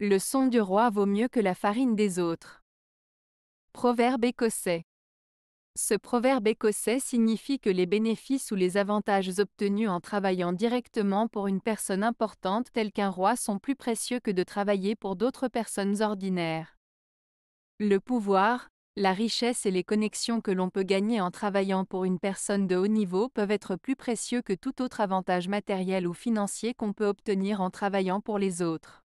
Le son du roi vaut mieux que la farine des autres. Proverbe écossais. Ce proverbe écossais signifie que les bénéfices ou les avantages obtenus en travaillant directement pour une personne importante telle qu'un roi sont plus précieux que de travailler pour d'autres personnes ordinaires. Le pouvoir, la richesse et les connexions que l'on peut gagner en travaillant pour une personne de haut niveau peuvent être plus précieux que tout autre avantage matériel ou financier qu'on peut obtenir en travaillant pour les autres.